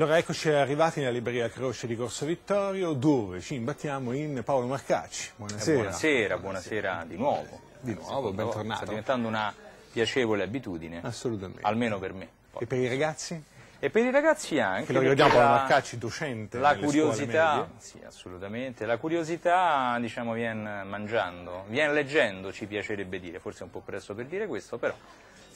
Allora eccoci arrivati nella libreria Croce di Corso Vittorio dove ci imbattiamo in Paolo Marcacci. Buonasera. Buonasera, buonasera, di nuovo. Di nuovo, bentornato. Sta diventando una piacevole abitudine. Assolutamente. Almeno per me. Poi. E per i ragazzi? E per i ragazzi anche. Che lo ricordiamo Paolo Marcacci, docente. La curiosità, sì, assolutamente. La curiosità, diciamo, viene mangiando, viene leggendo, ci piacerebbe dire. Forse è un po' presto per dire questo, però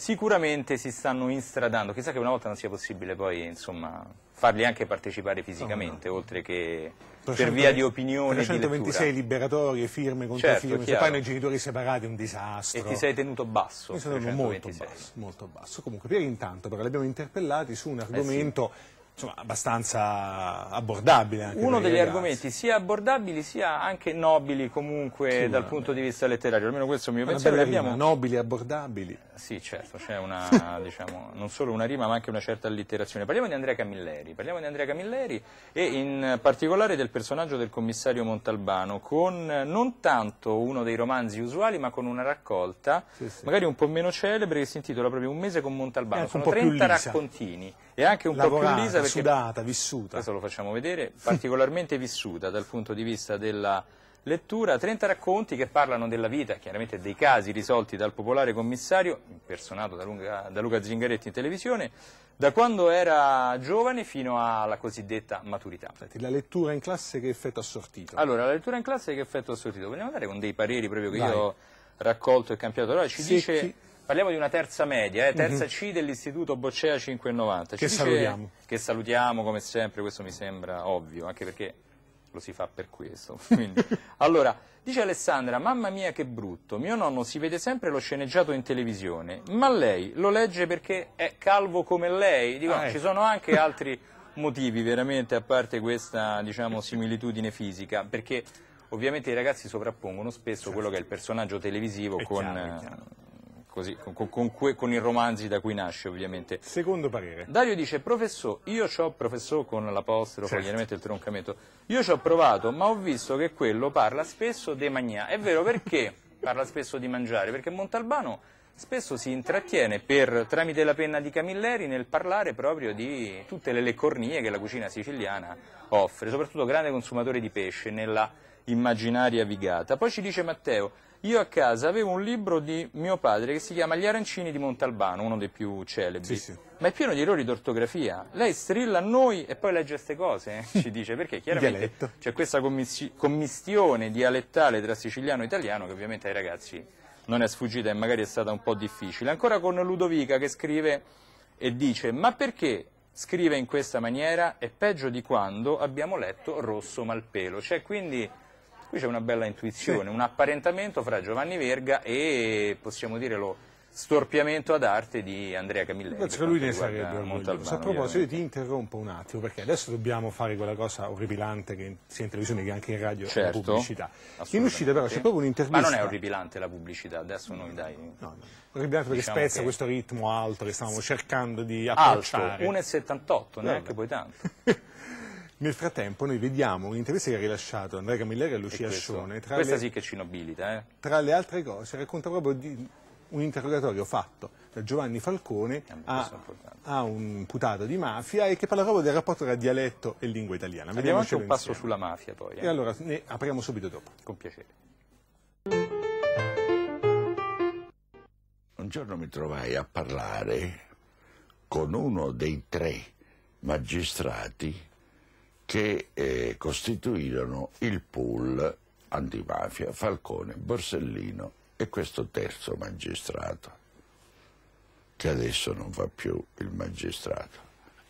sicuramente si stanno instradando, chissà che una volta non sia possibile poi insomma, farli anche partecipare fisicamente, no, no. oltre che 300, per via di opinioni e 126 liberatorie, firme contro certo, firme, se poi nei genitori separati è un disastro. E ti sei tenuto basso. Mi sono tenuto molto basso, comunque Pieri intanto perché abbiamo interpellati su un argomento... Eh sì insomma, abbastanza abbordabile. Uno degli ragazzi. argomenti sia abbordabili sia anche nobili comunque dal punto di vista letterario, almeno questo è il mio una pensiero. Abbiamo... Nobili e abbordabili. Sì, certo, c'è una, diciamo, non solo una rima ma anche una certa allitterazione. Parliamo di Andrea Camilleri, parliamo di Andrea Camilleri e in particolare del personaggio del commissario Montalbano con non tanto uno dei romanzi usuali ma con una raccolta, sì, sì. magari un po' meno celebre, che si intitola proprio Un mese con Montalbano. Eh, Sono 30 raccontini e anche un Lavorata. po' più lisa perché... sudata, vissuta. Questo lo facciamo vedere, particolarmente vissuta dal punto di vista della lettura, 30 racconti che parlano della vita, chiaramente dei casi risolti dal popolare commissario, impersonato da, Lunga, da Luca Zingaretti in televisione, da quando era giovane fino alla cosiddetta maturità. Senti, la lettura in classe che effetto ha sortito? Allora, la lettura in classe che effetto ha assortito? Vogliamo andare con dei pareri proprio che Vai. io ho raccolto e cambiato. Allora, ci Secchi. dice... Parliamo di una terza media, eh, terza mm -hmm. C dell'Istituto Boccea 590. che salutiamo. Che salutiamo come sempre, questo mi sembra ovvio, anche perché lo si fa per questo. allora, dice Alessandra, mamma mia che brutto, mio nonno si vede sempre lo sceneggiato in televisione, ma lei lo legge perché è calvo come lei? Dico, ah, ci ecco. sono anche altri motivi veramente, a parte questa diciamo, similitudine fisica, perché ovviamente i ragazzi sovrappongono spesso certo. quello che è il personaggio televisivo è con... Chiaro, così, con, con, con, i romanzi da cui nasce ovviamente. Secondo parere. Dario dice, professor, io ci ho, professor con l'apostrofo, certo. chiaramente il troncamento, io ci ho provato, ma ho visto che quello parla spesso di magnà. È vero, perché parla spesso di mangiare? Perché Montalbano spesso si intrattiene per, tramite la penna di Camilleri nel parlare proprio di tutte le leccornie che la cucina siciliana offre, soprattutto grande consumatore di pesce nella immaginaria vigata. Poi ci dice Matteo, io a casa avevo un libro di mio padre che si chiama Gli arancini di Montalbano, uno dei più celebri. Sì, sì. Ma è pieno di errori d'ortografia. Lei strilla a noi e poi legge queste cose, eh? ci dice, perché chiaramente c'è questa commistione dialettale tra siciliano e italiano che ovviamente ai ragazzi non è sfuggita e magari è stata un po' difficile. Ancora con Ludovica che scrive e dice, ma perché scrive in questa maniera è peggio di quando abbiamo letto Rosso Malpelo? Cioè, quindi Qui c'è una bella intuizione, sì. un apparentamento fra Giovanni Verga e, possiamo dire, lo storpiamento ad arte di Andrea Camilleri. Penso cioè, che lui ne sarebbe orgoglioso. A proposito, io ti interrompo un attimo, perché adesso dobbiamo fare quella cosa orripilante che sia in televisione che anche in radio, certo, la pubblicità. In uscita però c'è proprio un'intervista... Ma non è orripilante la pubblicità, adesso noi dai... No, no. Orripilante perché diciamo spezza che... questo ritmo alto che stavamo cercando di approcciare. Alto, 1,78, neanche poi tanto. Nel frattempo noi vediamo un'intervista che ha rilasciato Andrea Camilleri e Lucia Ascione. Questa le, sì che ci nobilita. Eh? Tra le altre cose racconta proprio di un interrogatorio fatto da Giovanni Falcone eh, a, a, un putato di mafia e che parla proprio del rapporto tra dialetto e lingua italiana. Abbiamo anche un passo sulla mafia poi. Eh? E allora ne apriamo subito dopo. Con piacere. Un giorno mi trovai a parlare con uno dei tre magistrati che eh, costituirono il pool antimafia Falcone, Borsellino e questo terzo magistrato, che adesso non fa più il magistrato.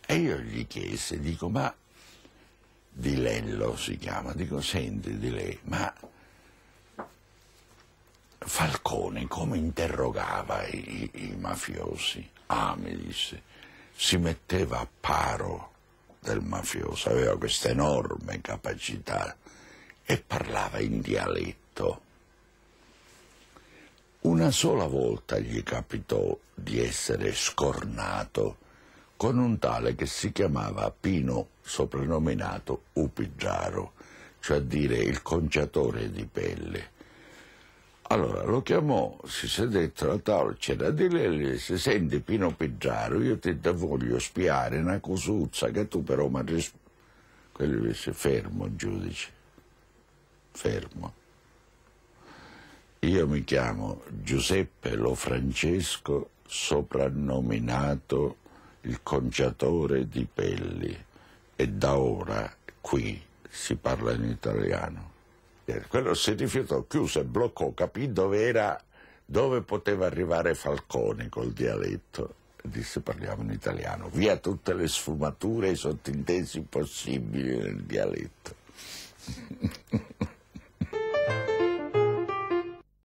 E io gli chiesi, dico, ma di Lello si chiama, dico, senti di lei, ma Falcone come interrogava i, i, i mafiosi? Ah, mi disse, si metteva a paro del mafioso, aveva questa enorme capacità e parlava in dialetto. Una sola volta gli capitò di essere scornato con un tale che si chiamava Pino, soprannominato Upigiaro, cioè dire il conciatore di pelle. Allora lo chiamò, si sedette alla tavola, c'era di lei, si disse, senti Pino Peggiaro, io ti voglio spiare una cosuzza che tu però mi rispondi. Quello disse, fermo giudice, fermo. Io mi chiamo Giuseppe Lo Francesco, soprannominato il conciatore di pelli e da ora qui si parla in italiano. Eh, quello si rifiutò, chiuse, bloccò, capì dove, era, dove poteva arrivare Falcone col dialetto. Disse parliamo in italiano, via tutte le sfumature e i sottintesi possibili nel dialetto.